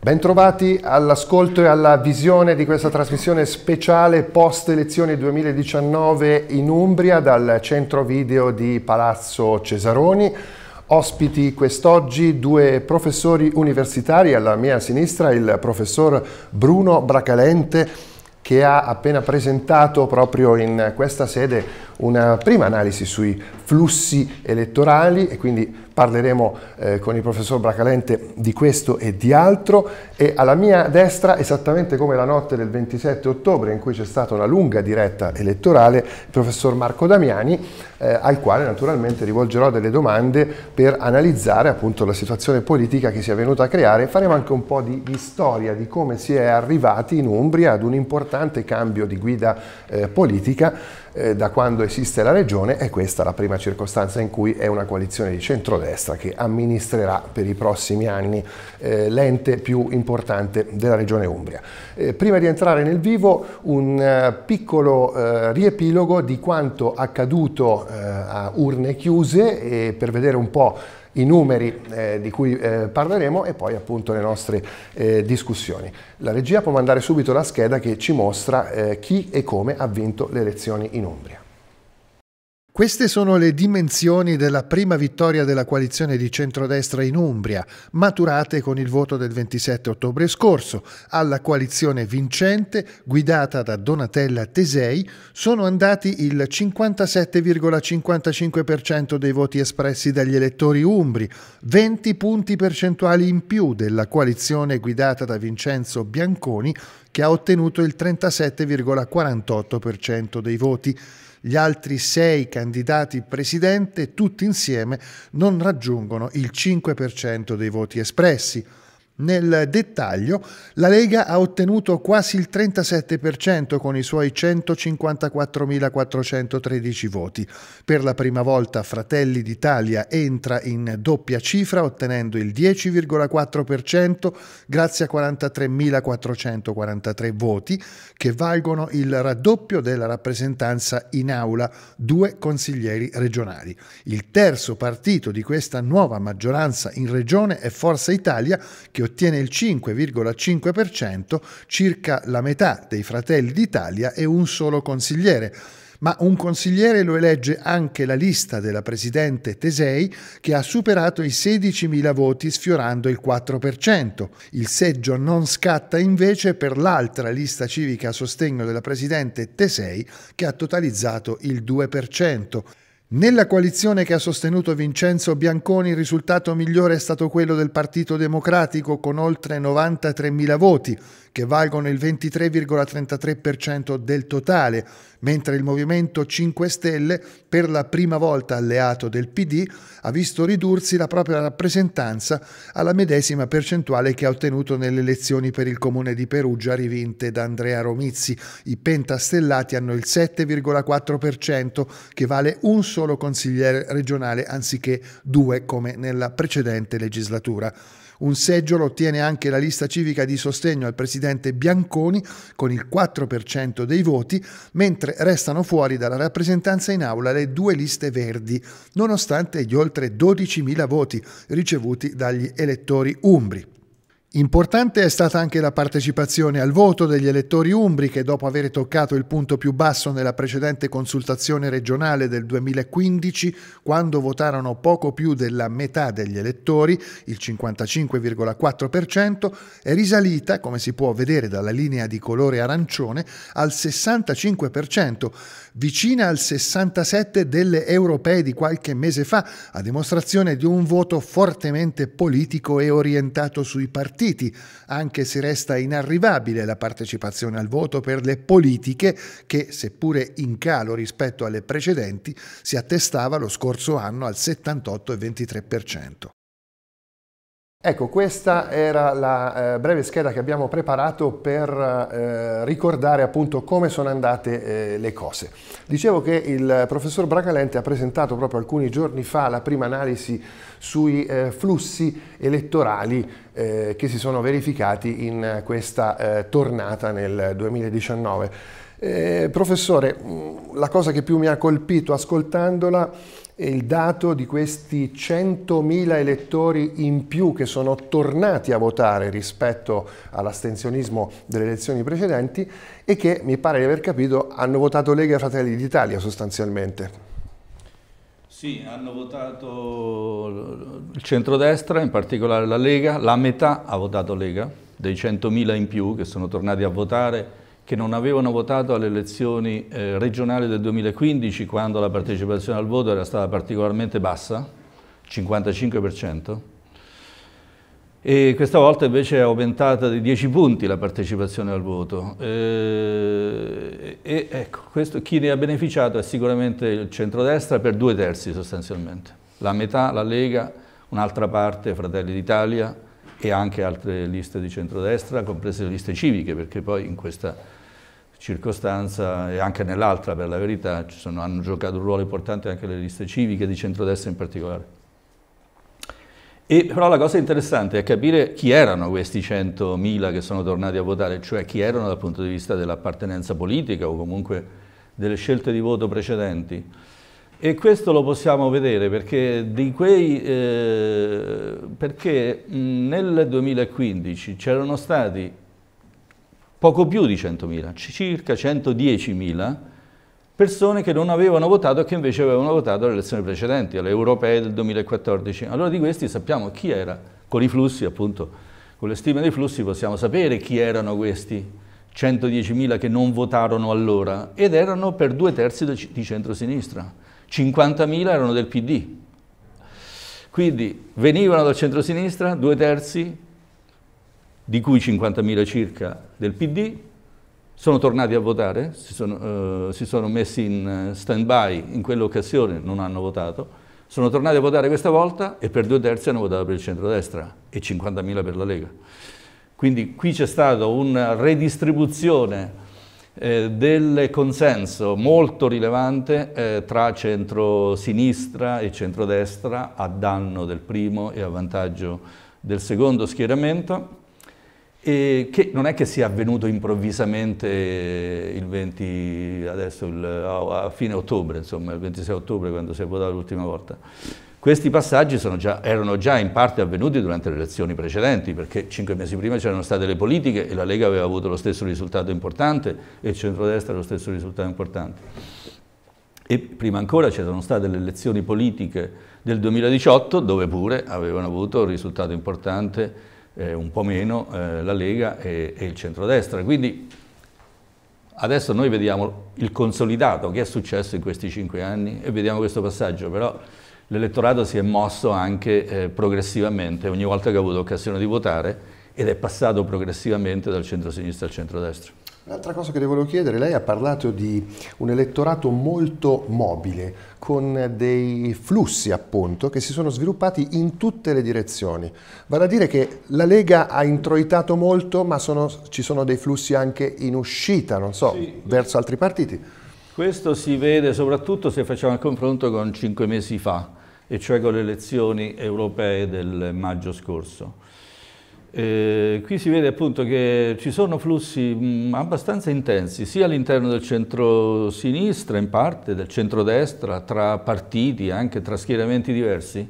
Bentrovati all'ascolto e alla visione di questa trasmissione speciale post elezioni 2019 in Umbria dal centro video di Palazzo Cesaroni. Ospiti quest'oggi due professori universitari, alla mia sinistra il professor Bruno Bracalente che ha appena presentato proprio in questa sede una prima analisi sui flussi elettorali e quindi parleremo eh, con il professor Bracalente di questo e di altro e alla mia destra, esattamente come la notte del 27 ottobre in cui c'è stata una lunga diretta elettorale, il professor Marco Damiani eh, al quale naturalmente rivolgerò delle domande per analizzare appunto la situazione politica che si è venuta a creare faremo anche un po' di, di storia di come si è arrivati in Umbria ad un importante cambio di guida eh, politica eh, da quando esiste la regione e questa è la prima circostanza in cui è una coalizione di centrodestra che amministrerà per i prossimi anni eh, l'ente più importante della regione Umbria. Eh, prima di entrare nel vivo un eh, piccolo eh, riepilogo di quanto accaduto a urne chiuse per vedere un po' i numeri eh, di cui eh, parleremo e poi appunto le nostre eh, discussioni. La regia può mandare subito la scheda che ci mostra eh, chi e come ha vinto le elezioni in Umbria. Queste sono le dimensioni della prima vittoria della coalizione di centrodestra in Umbria, maturate con il voto del 27 ottobre scorso. Alla coalizione vincente, guidata da Donatella Tesei, sono andati il 57,55% dei voti espressi dagli elettori umbri, 20 punti percentuali in più della coalizione guidata da Vincenzo Bianconi che ha ottenuto il 37,48% dei voti. Gli altri sei candidati presidente, tutti insieme, non raggiungono il 5% dei voti espressi. Nel dettaglio, la Lega ha ottenuto quasi il 37% con i suoi 154.413 voti. Per la prima volta Fratelli d'Italia entra in doppia cifra ottenendo il 10,4% grazie a 43.443 voti che valgono il raddoppio della rappresentanza in aula, due consiglieri regionali. Il terzo partito di questa nuova maggioranza in regione è Forza Italia che ottiene il 5,5%, circa la metà dei Fratelli d'Italia e un solo consigliere ma un consigliere lo elegge anche la lista della presidente Tesei che ha superato i 16.000 voti sfiorando il 4%. Il seggio non scatta invece per l'altra lista civica a sostegno della presidente Tesei che ha totalizzato il 2%. Nella coalizione che ha sostenuto Vincenzo Bianconi il risultato migliore è stato quello del Partito Democratico con oltre 93.000 voti, che valgono il 23,33% del totale, mentre il Movimento 5 Stelle, per la prima volta alleato del PD, ha visto ridursi la propria rappresentanza alla medesima percentuale che ha ottenuto nelle elezioni per il Comune di Perugia rivinte da Andrea Romizzi. I pentastellati hanno il 7,4%, che vale un solo consigliere regionale anziché due come nella precedente legislatura. Un seggiolo ottiene anche la lista civica di sostegno al presidente Bianconi con il 4% dei voti, mentre restano fuori dalla rappresentanza in aula le due liste verdi, nonostante gli oltre 12.000 voti ricevuti dagli elettori umbri. Importante è stata anche la partecipazione al voto degli elettori umbri che dopo aver toccato il punto più basso nella precedente consultazione regionale del 2015, quando votarono poco più della metà degli elettori, il 55,4%, è risalita, come si può vedere dalla linea di colore arancione, al 65%, vicina al 67% delle europee di qualche mese fa, a dimostrazione di un voto fortemente politico e orientato sui partiti partiti, anche se resta inarrivabile la partecipazione al voto per le politiche che, seppure in calo rispetto alle precedenti, si attestava lo scorso anno al 78,23%. Ecco, questa era la eh, breve scheda che abbiamo preparato per eh, ricordare appunto come sono andate eh, le cose. Dicevo che il professor Bracalente ha presentato proprio alcuni giorni fa la prima analisi sui eh, flussi elettorali eh, che si sono verificati in questa eh, tornata nel 2019. professore, mm, la cosa che più mi ha colpito ascoltandola il dato di questi 100.000 elettori in più che sono tornati a votare rispetto all'astensionismo delle elezioni precedenti e che, mi pare di aver capito, hanno votato Lega e Fratelli d'Italia sostanzialmente. Sì, hanno votato il centrodestra, in particolare la Lega, la metà ha votato Lega, dei 100.000 in più che sono tornati a votare che non avevano votato alle elezioni eh, regionali del 2015 quando la partecipazione al voto era stata particolarmente bassa, 55%, e questa volta invece è aumentata di 10 punti la partecipazione al voto. E, eh, e ecco, questo, chi ne ha beneficiato è sicuramente il centrodestra per due terzi sostanzialmente, la metà la Lega, un'altra parte Fratelli d'Italia e anche altre liste di centrodestra, comprese le liste civiche, perché poi in questa circostanza e anche nell'altra per la verità sono, hanno giocato un ruolo importante anche le liste civiche di centrodestra in particolare. E però la cosa interessante è capire chi erano questi 100.000 che sono tornati a votare, cioè chi erano dal punto di vista dell'appartenenza politica o comunque delle scelte di voto precedenti. E questo lo possiamo vedere perché, quei, eh, perché nel 2015 c'erano stati poco più di 100.000, circa 110.000 persone che non avevano votato e che invece avevano votato alle elezioni precedenti, alle europee del 2014. Allora di questi sappiamo chi era, con i flussi appunto, con le stime dei flussi possiamo sapere chi erano questi 110.000 che non votarono allora ed erano per due terzi di centrosinistra, 50.000 erano del PD. Quindi venivano dal centrosinistra, due terzi, di cui 50.000 circa del PD, sono tornati a votare, si sono, eh, si sono messi in eh, stand-by in quell'occasione, non hanno votato, sono tornati a votare questa volta e per due terzi hanno votato per il centrodestra e 50.000 per la Lega. Quindi qui c'è stata una redistribuzione eh, del consenso molto rilevante eh, tra centro-sinistra e centrodestra a danno del primo e a vantaggio del secondo schieramento e che non è che sia avvenuto improvvisamente eh, il 20, adesso il, a fine ottobre, insomma il 26 ottobre quando si è votato l'ultima volta. Questi passaggi già, erano già in parte avvenuti durante le elezioni precedenti, perché cinque mesi prima c'erano state le politiche e la Lega aveva avuto lo stesso risultato importante e il centrodestra lo stesso risultato importante. E prima ancora c'erano state le elezioni politiche del 2018, dove pure avevano avuto un risultato importante eh, un po' meno eh, la Lega e, e il centrodestra. Quindi adesso noi vediamo il consolidato, che è successo in questi cinque anni e vediamo questo passaggio, però l'elettorato si è mosso anche eh, progressivamente ogni volta che ha avuto occasione di votare ed è passato progressivamente dal centro-sinistra al centro-destra. Un'altra cosa che le volevo chiedere, lei ha parlato di un elettorato molto mobile, con dei flussi appunto che si sono sviluppati in tutte le direzioni. Vale a dire che la Lega ha introitato molto, ma sono, ci sono dei flussi anche in uscita, non so, sì. verso altri partiti. Questo si vede soprattutto se facciamo il confronto con cinque mesi fa, e cioè con le elezioni europee del maggio scorso eh, qui si vede appunto che ci sono flussi mh, mm, abbastanza intensi sia all'interno del centro-sinistra in parte, del centro-destra, tra partiti, anche tra schieramenti diversi,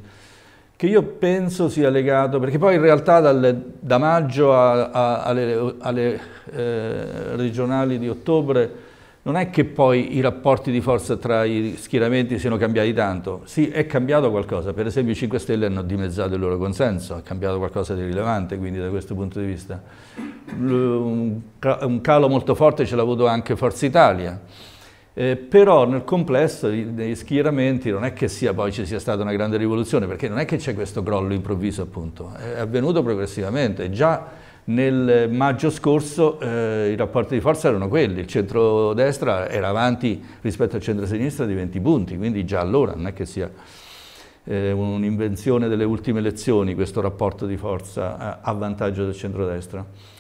che io penso sia legato, perché poi in realtà dal, da maggio a, a, alle, alle eh, regionali di ottobre non è che poi i rapporti di forza tra gli schieramenti siano cambiati tanto. Sì, è cambiato qualcosa. Per esempio i 5 Stelle hanno dimezzato il loro consenso, è cambiato qualcosa di rilevante, quindi da questo punto di vista. Un calo molto forte ce l'ha avuto anche Forza Italia. Eh, però nel complesso dei schieramenti non è che sia, poi ci sia stata una grande rivoluzione, perché non è che c'è questo crollo improvviso appunto, è avvenuto progressivamente. Già nel maggio scorso eh, i rapporti di forza erano quelli, il centro-destra era avanti rispetto al centro-sinistra di 20 punti, quindi già allora non è che sia eh, un'invenzione delle ultime elezioni questo rapporto di forza a, eh, a vantaggio del centro-destra. centrodestra.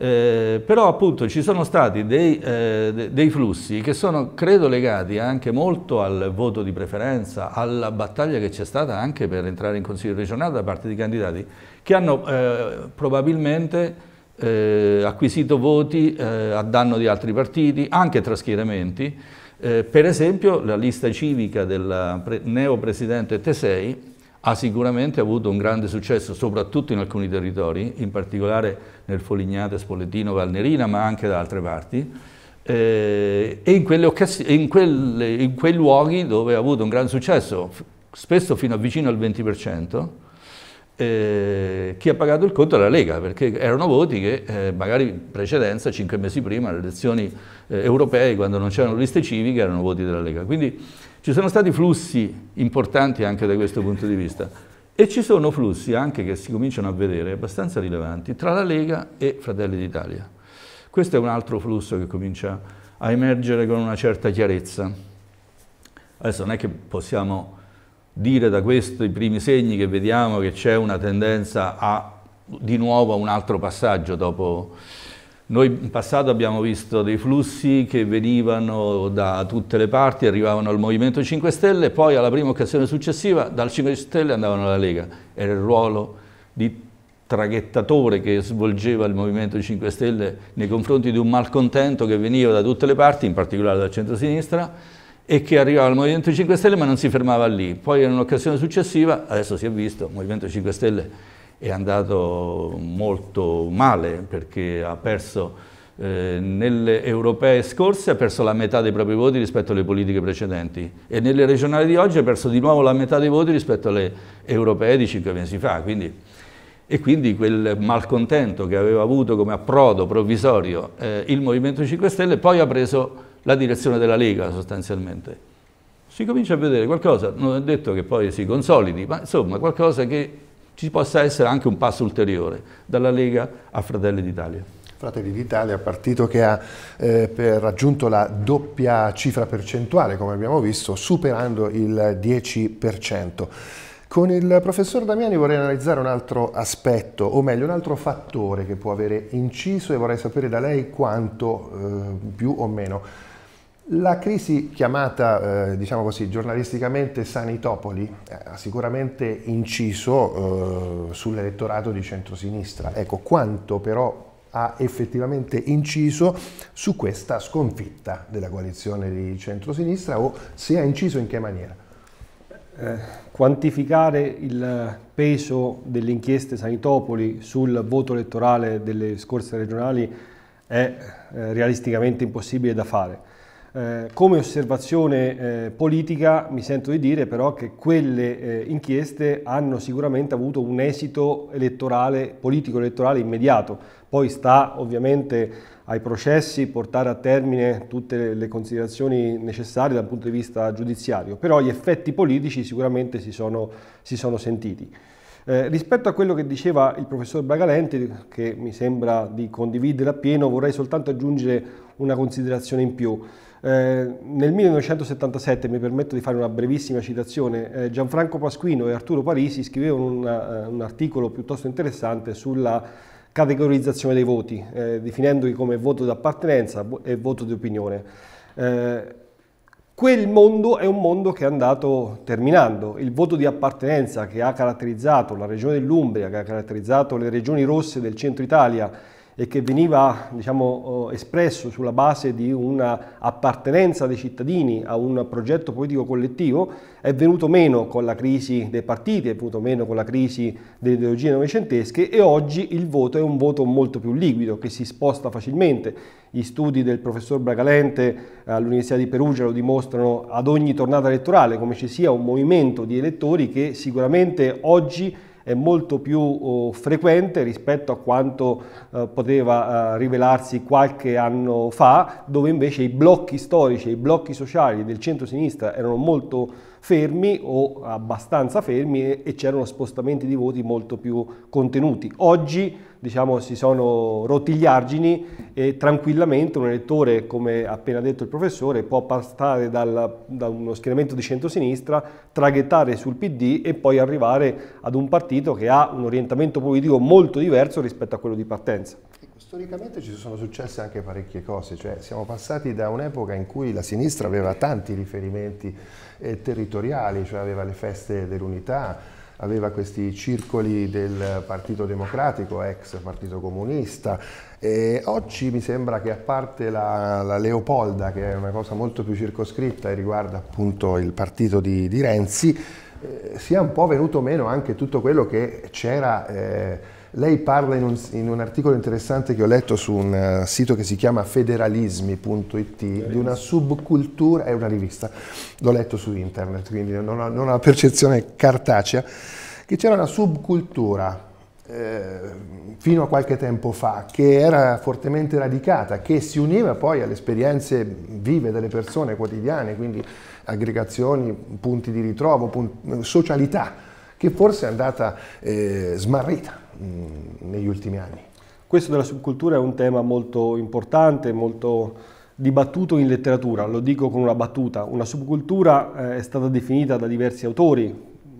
Eh, però appunto ci sono stati dei, eh, dei, flussi che sono credo legati anche molto al voto di preferenza, alla battaglia che c'è stata anche per entrare in consiglio regionale da parte di candidati che hanno eh, probabilmente eh, acquisito voti eh, a danno di altri partiti, anche tra schieramenti. per esempio la lista civica del pre neopresidente Tesei ha sicuramente avuto un grande successo, soprattutto in alcuni territori, in particolare nel Folignate, Spolettino, Valnerina, ma anche da altre parti, eh, e in, in, quelle, in quei luoghi dove ha avuto un grande successo, spesso fino a vicino al 20%, eh, chi ha pagato il conto è la Lega, perché erano voti che eh, magari in precedenza, cinque mesi prima, alle elezioni eh, europee, quando non c'erano liste civiche, erano voti della Lega. Quindi ci sono stati flussi importanti anche da questo punto di vista e ci sono flussi anche che si cominciano a vedere abbastanza rilevanti tra la Lega e Fratelli d'Italia. Questo è un altro flusso che comincia a emergere con una certa chiarezza. Adesso non è che possiamo dire da questi primi segni che vediamo che c'è una tendenza a di nuovo a un altro passaggio dopo noi in passato abbiamo visto dei flussi che venivano da tutte le parti, arrivavano al Movimento 5 Stelle poi alla prima occasione successiva dal 5 Stelle andavano alla Lega. Era il ruolo di traghettatore che svolgeva il Movimento 5 Stelle nei confronti di un malcontento che veniva da tutte le parti, in particolare dal centro-sinistra, e che arrivava al Movimento 5 Stelle ma non si fermava lì. Poi in un'occasione successiva, adesso si è visto, il Movimento 5 Stelle è andato molto male perché ha perso eh, nelle europee scorse ha perso la metà dei propri voti rispetto alle politiche precedenti e nelle regionali di oggi ha perso di nuovo la metà dei voti rispetto alle europee di cinque mesi fa. Quindi, e quindi quel malcontento che aveva avuto come approdo provvisorio eh, il Movimento 5 Stelle poi ha preso la direzione della Lega sostanzialmente. Si comincia a vedere qualcosa, non è detto che poi si consolidi, ma insomma qualcosa che ci possa essere anche un passo ulteriore dalla Lega a Fratelli d'Italia. Fratelli d'Italia, partito che ha eh, raggiunto la doppia cifra percentuale, come abbiamo visto, superando il 10%. Con il professor Damiani vorrei analizzare un altro aspetto, o meglio un altro fattore che può avere inciso e vorrei sapere da lei quanto eh, più o meno la crisi chiamata, eh, diciamo così, giornalisticamente Sanitopoli eh, ha sicuramente inciso eh, sull'elettorato di centrosinistra. Ecco, quanto però ha effettivamente inciso su questa sconfitta della coalizione di centrosinistra o se ha inciso in che maniera? Eh, quantificare il peso delle inchieste Sanitopoli sul voto elettorale delle scorse regionali è eh, realisticamente impossibile da fare eh, come osservazione eh, politica mi sento di dire però che quelle eh, inchieste hanno sicuramente avuto un esito elettorale, politico-elettorale immediato, poi sta ovviamente ai processi portare a termine tutte le considerazioni necessarie dal punto di vista giudiziario, però gli effetti politici sicuramente si sono, si sono sentiti. Eh, rispetto a quello che diceva il professor Bragalenti, che mi sembra di condividere appieno, vorrei soltanto aggiungere una considerazione in più. Eh, nel 1977, mi permetto di fare una brevissima citazione, eh, Gianfranco Pasquino e Arturo Parisi scrivevano una, eh, un articolo piuttosto interessante sulla categorizzazione dei voti, eh, definendoli come voto d'appartenenza e voto di opinione. Eh, quel mondo è un mondo che è andato terminando. Il voto di appartenenza che ha caratterizzato la regione dell'Umbria, che ha caratterizzato le regioni rosse del centro Italia e che veniva diciamo, espresso sulla base di un'appartenenza dei cittadini a un progetto politico collettivo, è venuto meno con la crisi dei partiti, è venuto meno con la crisi delle ideologie novecentesche e oggi il voto è un voto molto più liquido, che si sposta facilmente. Gli studi del professor Bragalente eh, all'Università di Perugia lo dimostrano ad ogni tornata elettorale, come ci sia un movimento di elettori che sicuramente oggi è molto più oh, frequente rispetto a quanto eh, poteva eh, rivelarsi qualche anno fa, dove invece i blocchi storici e i blocchi sociali del centro-sinistra erano molto fermi o abbastanza fermi e, e c'erano spostamenti di voti molto più contenuti. Oggi diciamo, si sono rotti gli argini e tranquillamente un elettore, come appena detto il professore, può passare dal, da uno schieramento di centrosinistra, traghettare sul PD e poi arrivare ad un partito che ha un orientamento politico molto diverso rispetto a quello di partenza. Ecco, storicamente ci sono successe anche parecchie cose, cioè siamo passati da un'epoca in cui la sinistra aveva tanti riferimenti eh, territoriali, cioè aveva le feste dell'unità, aveva questi circoli del Partito Democratico, ex Partito Comunista, e oggi mi sembra che a parte la, la, Leopolda, che è una cosa molto più circoscritta e riguarda appunto il partito di, di Renzi, eh, sia un po' venuto meno anche tutto quello che c'era. Eh, lei parla in un, in un, articolo interessante che ho letto su un uh, sito che si chiama federalismi.it di una subcultura, è una rivista, l'ho letto su internet, quindi non ho, non ho la percezione cartacea, che c'era una subcultura eh, fino a qualche tempo fa, che era fortemente radicata, che si univa poi alle esperienze vive delle persone quotidiane, quindi aggregazioni, punti di ritrovo, socialità, che forse è andata eh, smarrita mh, mm, negli ultimi anni. Questo della subcultura è un tema molto importante, molto dibattuto in letteratura, lo dico con una battuta. Una subcultura eh, è stata definita da diversi autori,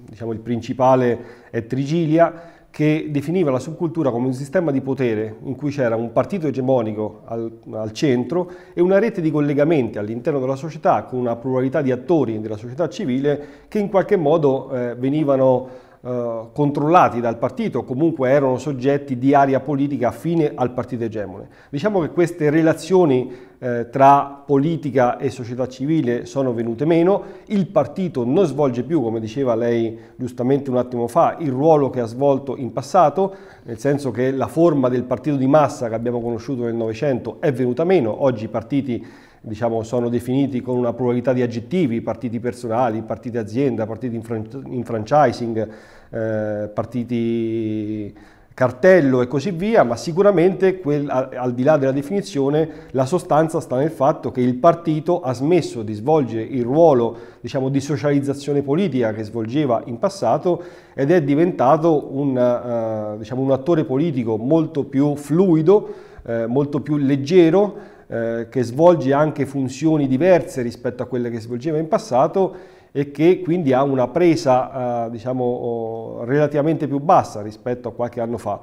diciamo il principale è Trigilia, che definiva la subcultura come un sistema di potere in cui c'era un partito egemonico al, al, centro e una rete di collegamenti all'interno della società con una pluralità di attori della società civile che in qualche modo eh, venivano eh, controllati dal partito, comunque erano soggetti di area politica affine al partito egemone. Diciamo che queste relazioni eh, tra politica e società civile sono venute meno, il partito non svolge più, come diceva lei giustamente un attimo fa, il ruolo che ha svolto in passato, nel senso che la forma del partito di massa che abbiamo conosciuto nel Novecento è venuta meno, oggi i partiti diciamo, sono definiti con una pluralità di aggettivi, partiti personali, partiti azienda, partiti in, fran- in franchising, eh, partiti cartello e così via, ma sicuramente quel, al, di là della definizione la sostanza sta nel fatto che il partito ha smesso di svolgere il ruolo diciamo, di socializzazione politica che svolgeva in passato ed è diventato un, uh, diciamo, un attore politico molto più fluido, eh, molto più leggero, eh, che svolge anche funzioni diverse rispetto a quelle che svolgeva in passato e che quindi ha una presa eh, diciamo, oh, relativamente più bassa rispetto a qualche anno fa.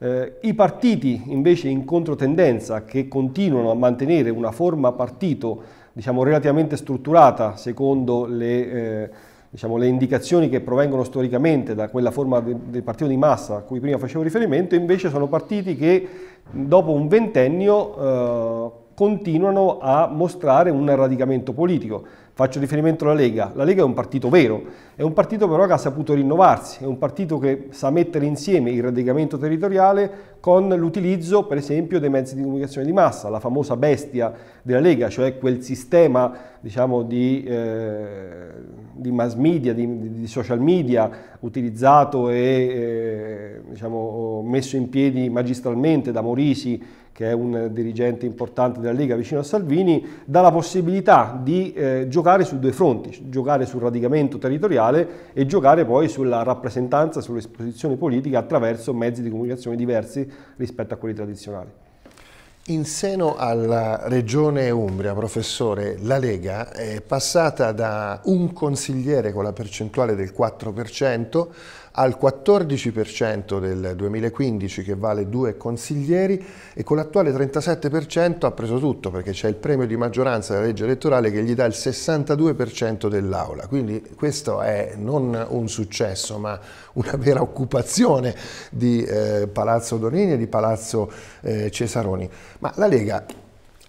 Eh, I partiti invece in controtendenza che continuano a mantenere una forma partito diciamo, relativamente strutturata secondo le, eh, diciamo, le, indicazioni che provengono storicamente da quella forma del partito di massa a cui prima facevo riferimento, invece sono partiti che dopo un ventennio eh, continuano a mostrare un radicamento politico. Faccio riferimento alla Lega. La Lega è un partito vero, è un partito però che ha saputo rinnovarsi, è un partito che sa mettere insieme il radicamento territoriale con l'utilizzo, per esempio, dei mezzi di comunicazione di massa, la famosa bestia della Lega, cioè quel sistema diciamo, di, eh, di, mass media, di, di, social media utilizzato e eh, diciamo, messo in piedi magistralmente da Morisi che è un dirigente importante della Lega vicino a Salvini, dà la possibilità di eh, giocare su due fronti, giocare sul radicamento territoriale e giocare poi sulla rappresentanza, sull'esposizione politica attraverso mezzi di comunicazione diversi rispetto a quelli tradizionali. In seno alla regione Umbria, professore, la Lega è passata da un consigliere con la percentuale del 4% al 14% del 2015 che vale due consiglieri e con l'attuale 37% ha preso tutto perché c'è il premio di maggioranza della legge elettorale che gli dà il 62% dell'aula. Quindi questo è non un successo ma una vera occupazione di eh, Palazzo Donini e di Palazzo eh, Cesaroni. Ma la Lega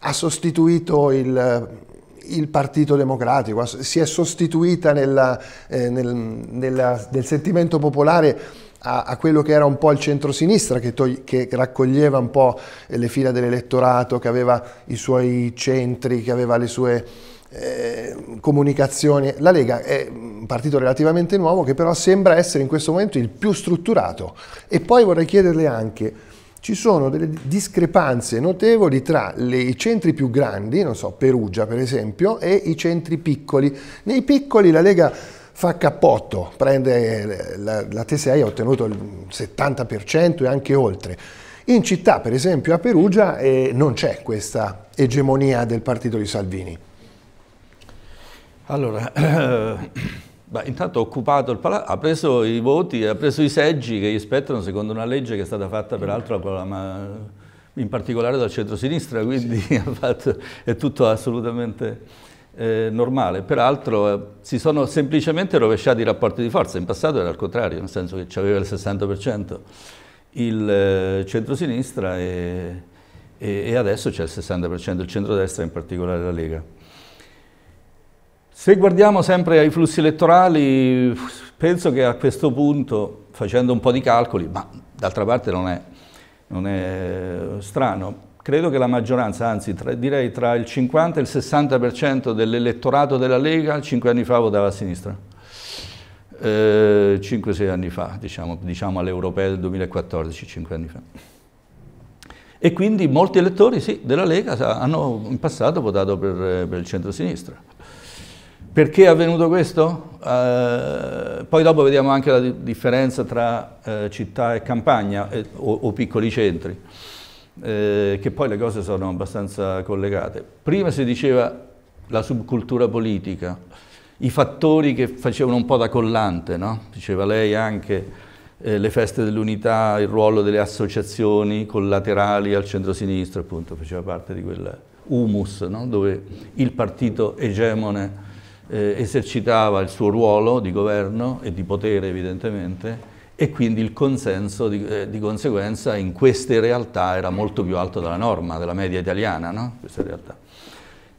ha sostituito il il Partito Democratico, si è sostituita nella, eh, nel, nella, nel, sentimento popolare a, a, quello che era un po' il centrosinistra che, che raccoglieva un po' le fila dell'elettorato, che aveva i suoi centri, che aveva le sue... Eh, comunicazioni. La Lega è un partito relativamente nuovo che però sembra essere in questo momento il più strutturato. E poi vorrei chiederle anche ci sono delle discrepanze notevoli tra le, i centri più grandi, non so, Perugia per esempio, e i centri piccoli. Nei piccoli la Lega fa cappotto, prende eh, la, la T6 ha ottenuto il 70% e anche oltre. In città, per esempio a Perugia, eh, non c'è questa egemonia del partito di Salvini. Allora, eh... Beh, intanto ha occupato il palazzo, ha preso i voti, ha preso i seggi che gli spettano secondo una legge che è stata fatta peraltro in particolare dal centro-sinistra, quindi sì. fatto, è tutto assolutamente eh, normale. Peraltro eh, si sono semplicemente rovesciati i rapporti di forza, in passato era il contrario, nel senso che c'aveva il 60% il eh, centro-sinistra e, e, e adesso c'è il 60% il centro-destra, in particolare la Lega. Se guardiamo sempre ai flussi elettorali, penso che a questo punto, facendo un po' di calcoli, ma d'altra parte non è, non è eh, strano, credo che la maggioranza, anzi tra, direi tra il 50 e il 60% dell'elettorato della Lega cinque anni fa votava a sinistra. Eh, 5-6 anni fa, diciamo, diciamo europee del 2014, 5 anni fa. E quindi molti elettori sì, della Lega hanno in passato votato per, eh, per il centro-sinistra. Perché è avvenuto questo? Eh, poi dopo vediamo anche la di differenza tra eh, città e campagna eh, o, o, piccoli centri, eh, che poi le cose sono abbastanza collegate. Prima si diceva la subcultura politica, i fattori che facevano un po' da collante, no? diceva lei anche eh, le feste dell'unità, il ruolo delle associazioni collaterali al centro-sinistra, appunto, faceva parte di quel humus no? dove il partito egemone eh, esercitava il suo ruolo di governo e di potere evidentemente e quindi il consenso di, eh, di, conseguenza in queste realtà era molto più alto della norma, della media italiana, no?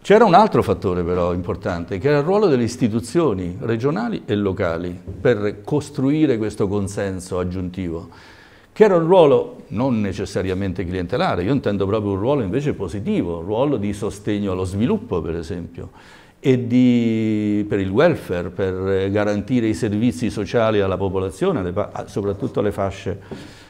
C'era un altro fattore però importante, che era il ruolo delle istituzioni regionali e locali per costruire questo consenso aggiuntivo, che era un ruolo non necessariamente clientelare, io intendo proprio un ruolo invece positivo, un ruolo di sostegno allo sviluppo per esempio, e di, per il welfare, per garantire i servizi sociali alla popolazione, soprattutto alle fasce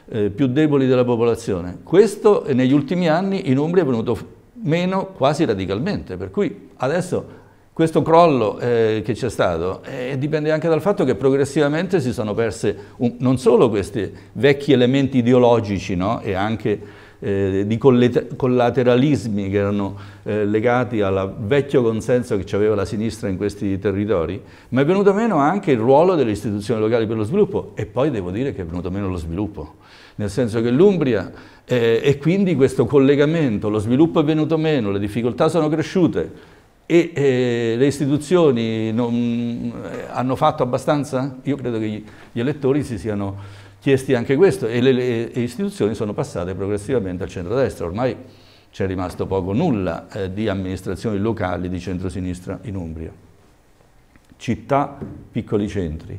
eh, più deboli della popolazione. Questo eh, negli ultimi anni in Umbria è venuto meno quasi radicalmente, per cui adesso questo crollo eh, che c'è stato eh, dipende anche dal fatto che progressivamente si sono perse un, non solo questi vecchi elementi ideologici no? e anche eh, di collateralismi che erano eh, legati al vecchio consenso che aveva la sinistra in questi territori, ma è venuto meno anche il ruolo delle istituzioni locali per lo sviluppo e poi devo dire che è venuto meno lo sviluppo, nel senso che l'Umbria eh, e quindi questo collegamento, lo sviluppo è venuto meno, le difficoltà sono cresciute, e eh, le istituzioni non, eh, hanno fatto abbastanza? Io credo che gli elettori si siano chiesti anche questo e le, le istituzioni sono passate progressivamente al centro-destra. ormai c'è rimasto poco nulla eh, di amministrazioni locali di centro-sinistra in Umbria. Città, piccoli centri.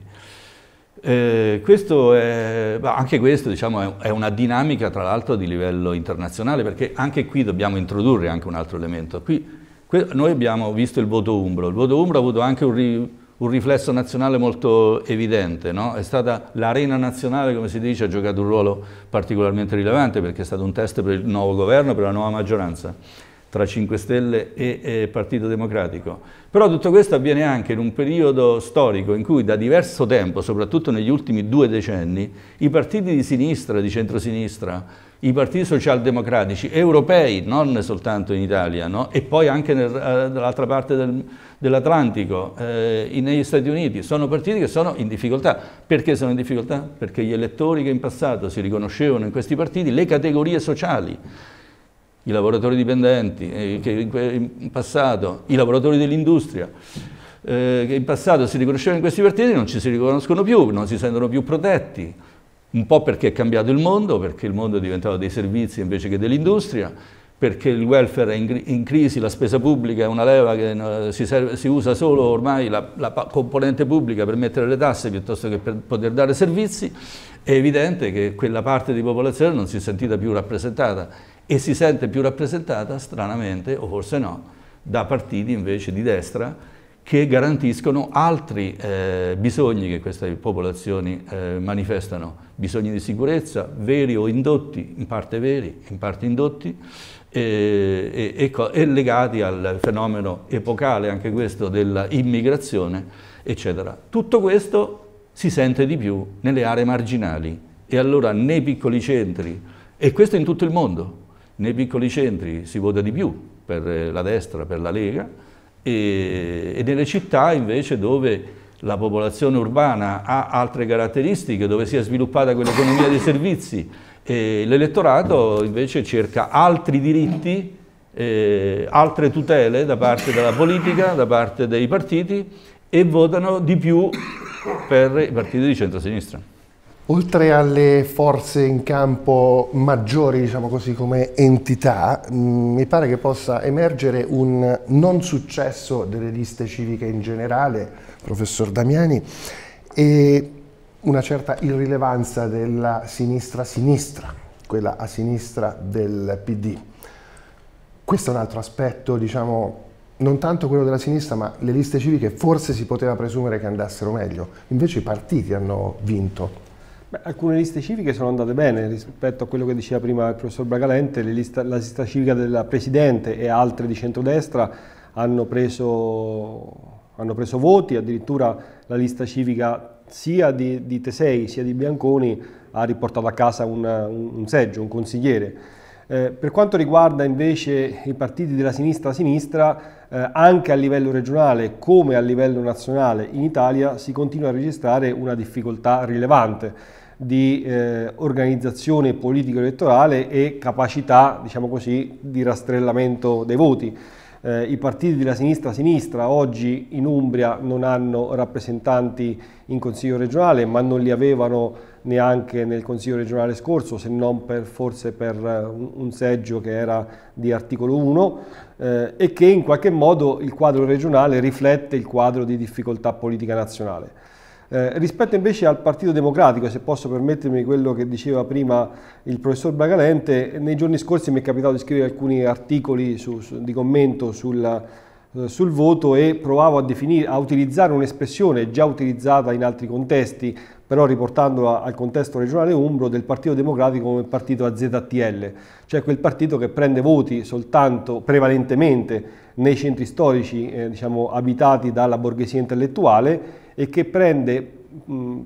Eh, questo è, anche questo diciamo, è una dinamica tra l'altro di livello internazionale perché anche qui dobbiamo introdurre anche un altro elemento. Qui, noi abbiamo visto il voto umbro, il voto umbro ha avuto anche un, un riflesso nazionale molto evidente. No? È stata l'arena nazionale, come si dice, ha giocato un ruolo particolarmente rilevante perché è stato un test per il nuovo governo, per la nuova maggioranza tra 5 Stelle e, e Partito Democratico. Però tutto questo avviene anche in un periodo storico in cui da diverso tempo, soprattutto negli ultimi due decenni, i partiti di sinistra, di centrosinistra, i partiti socialdemocratici europei, non soltanto in Italia, no? e poi anche eh, dall'altra parte del, dell'Atlantico, eh, negli Stati Uniti, sono partiti che sono in difficoltà. Perché sono in difficoltà? Perché gli elettori che in passato si riconoscevano in questi partiti, le categorie sociali, i lavoratori dipendenti, eh, che in passato, i lavoratori dell'industria, eh, che in passato si riconoscevano in questi partiti, non ci si riconoscono più, non si sentono più protetti un po' perché è cambiato il mondo, perché il mondo è diventato dei servizi invece che dell'industria, perché il welfare è in, in, crisi, la spesa pubblica è una leva che no, eh, si, serve, si, usa solo ormai la, la, componente pubblica per mettere le tasse piuttosto che per poter dare servizi, è evidente che quella parte di popolazione non si è sentita più rappresentata e si sente più rappresentata, stranamente, o forse no, da partiti invece di destra che garantiscono altri eh, bisogni che queste popolazioni eh, manifestano, bisogni di sicurezza veri o indotti, in parte veri, in parte indotti, eh, e, e, e legati al fenomeno epocale anche questo dell'immigrazione, eccetera. Tutto questo si sente di più nelle aree marginali e allora nei piccoli centri, e questo in tutto il mondo, nei piccoli centri si vota di più per eh, la destra, per la Lega, e, e nelle città invece dove la popolazione urbana ha altre caratteristiche, dove si è sviluppata quell'economia dei servizi, l'elettorato invece cerca altri diritti, eh, altre tutele da parte della politica, da parte dei partiti e votano di più per i partiti di centrosinistra. Oltre alle forze in campo maggiori, diciamo così, come entità, mm, mi pare che possa emergere un non successo delle liste civiche in generale, professor Damiani, e una certa irrilevanza della sinistra-sinistra, quella a sinistra del PD. Questo è un altro aspetto, diciamo, non tanto quello della sinistra, ma le liste civiche forse si poteva presumere che andassero meglio, invece i partiti hanno vinto. Beh, alcune liste civiche sono andate bene rispetto a quello che diceva prima il professor Bragalente, lista, la lista civica della Presidente e altre di centrodestra hanno preso, hanno preso voti, addirittura la lista civica sia di, di Tesei sia di Bianconi ha riportato a casa un, un, un seggio, un consigliere. Eh, per quanto riguarda invece i partiti della sinistra-sinistra, eh, anche a livello regionale come a livello nazionale in Italia si continua a registrare una difficoltà rilevante di eh, organizzazione politico-elettorale e capacità, diciamo così, di rastrellamento dei voti eh, i partiti della sinistra-sinistra oggi in Umbria non hanno rappresentanti in Consiglio regionale, ma non li avevano neanche nel Consiglio regionale scorso, se non per, forse per eh, un, seggio che era di articolo 1 eh, e che in qualche modo il quadro regionale riflette il quadro di difficoltà politica nazionale. Eh, rispetto invece al Partito Democratico, se posso permettermi quello che diceva prima il professor Bagalente, nei giorni scorsi mi è capitato di scrivere alcuni articoli su, su, di commento sulla, eh, sul voto e provavo a, definire, a utilizzare un'espressione già utilizzata in altri contesti, però riportandola al contesto regionale umbro del Partito Democratico come partito AZTL, cioè quel partito che prende voti soltanto prevalentemente nei centri storici eh, diciamo, abitati dalla borghesia intellettuale e che prende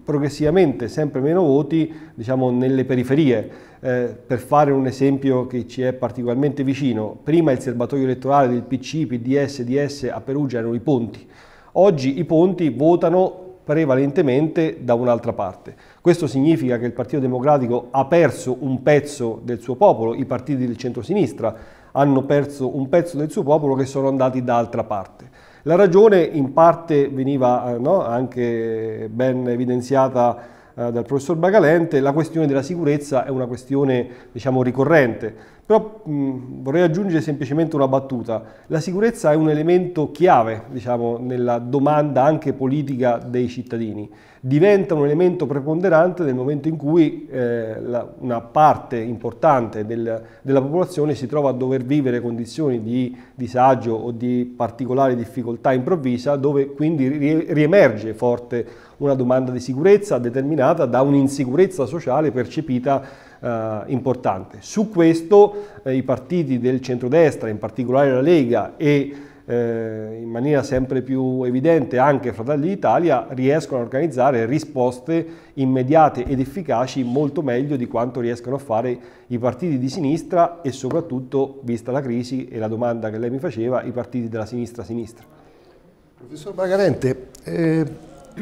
progressivamente sempre meno voti diciamo, nelle periferie. Eh, per fare un esempio che ci è particolarmente vicino, prima il serbatoio elettorale del PC, PDS, DS a Perugia erano i ponti. Oggi i ponti votano prevalentemente da un'altra parte. Questo significa che il Partito Democratico ha perso un pezzo del suo popolo, i partiti del centro-sinistra hanno perso un pezzo del suo popolo che sono andati da altra parte. La ragione in parte veniva eh, no, anche ben evidenziata eh, dal professor Bagalente, la questione della sicurezza è una questione diciamo, ricorrente però mh, vorrei aggiungere semplicemente una battuta. La sicurezza è un elemento chiave diciamo, nella domanda anche politica dei cittadini. Diventa un elemento preponderante nel momento in cui eh, la, una parte importante del, della popolazione si trova a dover vivere condizioni di disagio o di particolari difficoltà improvvisa, dove quindi ri, riemerge forte una domanda di sicurezza determinata da un'insicurezza sociale percepita eh, importante. Su questo eh, i partiti del centrodestra, in particolare la Lega e eh, in maniera sempre più evidente anche Fratelli d'Italia riescono a organizzare risposte immediate ed efficaci molto meglio di quanto riescano a fare i partiti di sinistra e soprattutto, vista la crisi e la domanda che lei mi faceva, i partiti della sinistra-sinistra. Professor Bagarente, eh,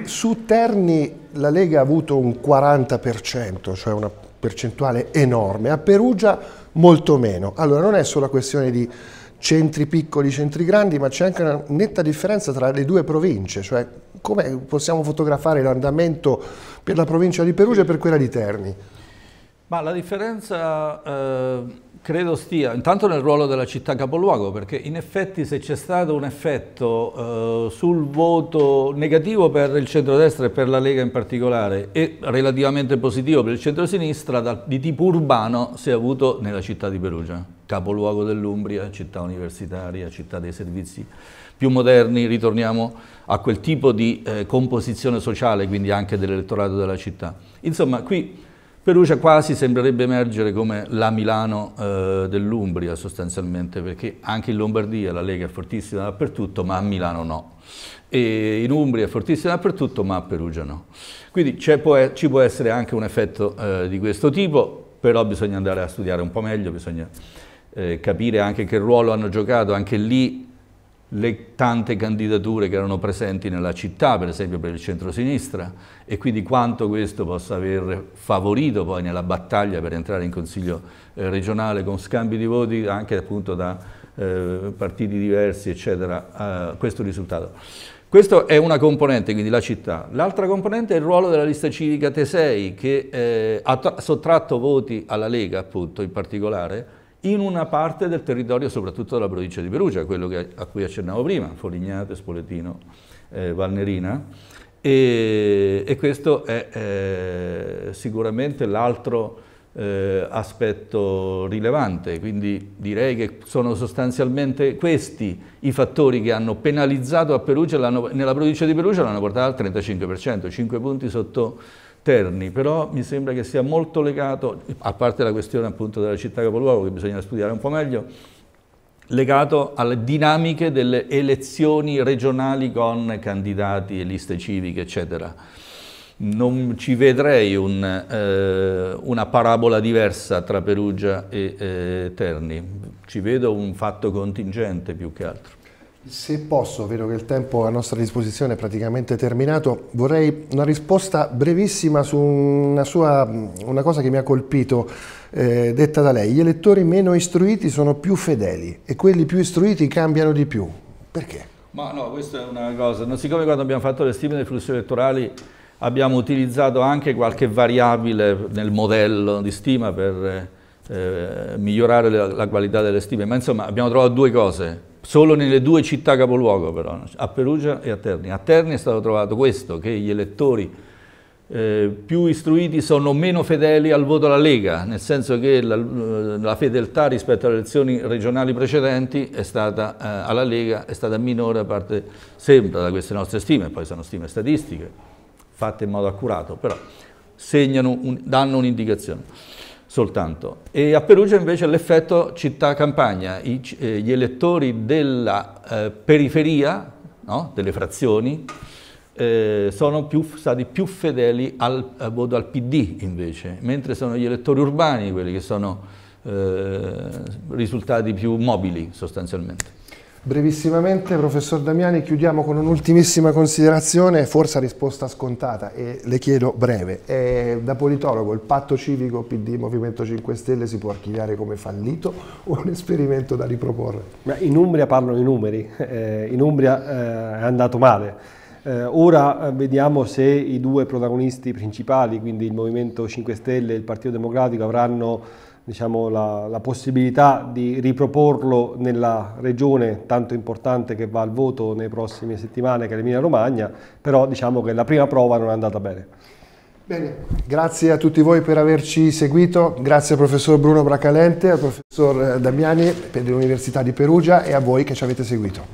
su Terni la Lega ha avuto un 40%, cioè una percentuale enorme, a Perugia molto meno. Allora non è solo questione di centri piccoli, centri grandi, ma c'è anche una netta differenza tra le due province, cioè come possiamo fotografare l'andamento per la provincia di Perugia e per quella di Terni? Ma la differenza eh Credo stia intanto nel ruolo della città capoluogo, perché in effetti se c'è stato un effetto eh, sul voto negativo per il centrodestra e per la Lega in particolare e relativamente positivo per il centrosinistra, da, di tipo urbano si è avuto nella città di Perugia, capoluogo dell'Umbria, città universitaria, città dei servizi più moderni, ritorniamo a quel tipo di eh, composizione sociale, quindi anche dell'elettorato della città. Insomma, qui Perugia quasi sembrerebbe emergere come la Milano eh, dell'Umbria sostanzialmente, perché anche in Lombardia la Lega è fortissima dappertutto, ma a Milano no. E in Umbria è fortissima dappertutto, ma a Perugia no. Quindi può, ci può essere anche un effetto eh, di questo tipo, però bisogna andare a studiare un po' meglio, bisogna eh, capire anche che ruolo hanno giocato anche lì le tante candidature che erano presenti nella città, per esempio per il centrosinistra, e quindi quanto questo possa aver favorito poi nella battaglia per entrare in Consiglio eh, regionale con scambi di voti anche appunto da eh, partiti diversi, eccetera, questo risultato. Questa è una componente, quindi la città. L'altra componente è il ruolo della lista civica Tesei, che eh, ha sottratto voti alla Lega, appunto, in particolare, in una parte del territorio soprattutto della provincia di Perugia, quello che, a cui accennavo prima, Folignate, Spoletino, eh, Valnerina, e, e, questo è eh, sicuramente l'altro eh, aspetto rilevante, quindi direi che sono sostanzialmente questi i fattori che hanno penalizzato a Perugia, nella provincia di Perugia l'hanno portata al 35%, 5 punti sotto Terni, però mi sembra che sia molto legato, a parte la questione appunto della città capoluogo che bisogna studiare un po' meglio, legato alle dinamiche delle elezioni regionali con candidati e liste civiche, eccetera. Non ci vedrei un, eh, una parabola diversa tra Perugia e eh, Terni, ci vedo un fatto contingente più che altro. Se posso, vedo che il tempo a nostra disposizione è praticamente terminato, vorrei una risposta brevissima su una, sua, una cosa che mi ha colpito, eh, detta da lei. Gli elettori meno istruiti sono più fedeli e quelli più istruiti cambiano di più. Perché? Ma no, questa è una cosa. Non siccome quando abbiamo fatto le stime dei flussi elettorali abbiamo utilizzato anche qualche variabile nel modello di stima per eh, eh migliorare la, la qualità delle stime, ma insomma abbiamo trovato due cose solo nelle due città capoluogo però, a Perugia e a Terni. A Terni è stato trovato questo, che gli elettori eh, più istruiti sono meno fedeli al voto alla Lega, nel senso che la, eh, la fedeltà rispetto alle elezioni regionali precedenti stata, eh, alla Lega è stata minore a parte sempre da queste nostre stime, poi sono stime statistiche, fatte in modo accurato, però segnano un, danno un'indicazione soltanto. E a Perugia invece l'effetto città-campagna, eh, gli elettori della eh, periferia, no? delle frazioni, eh, sono più, stati più fedeli al, voto al PD invece, mentre sono gli elettori urbani quelli che sono eh, risultati più mobili sostanzialmente. Brevissimamente, professor Damiani, chiudiamo con un'ultimissima considerazione, forse risposta scontata, e le chiedo breve. Eh, da politologo, il patto civico PD Movimento 5 Stelle si può archiviare come fallito o un esperimento da riproporre? in Umbria parlano i numeri, eh, in Umbria eh, è andato male. Eh, ora eh, vediamo se i due protagonisti principali, quindi il Movimento 5 Stelle e il Partito Democratico, avranno diciamo, la, la, possibilità di riproporlo nella regione tanto importante che va al voto nelle prossime settimane che è l'Emilia Romagna, però diciamo che la prima prova non è andata bene. Bene, grazie a tutti voi per averci seguito, grazie al professor Bruno Bracalente, al professor eh, Damiani dell'Università di Perugia e a voi che ci avete seguito.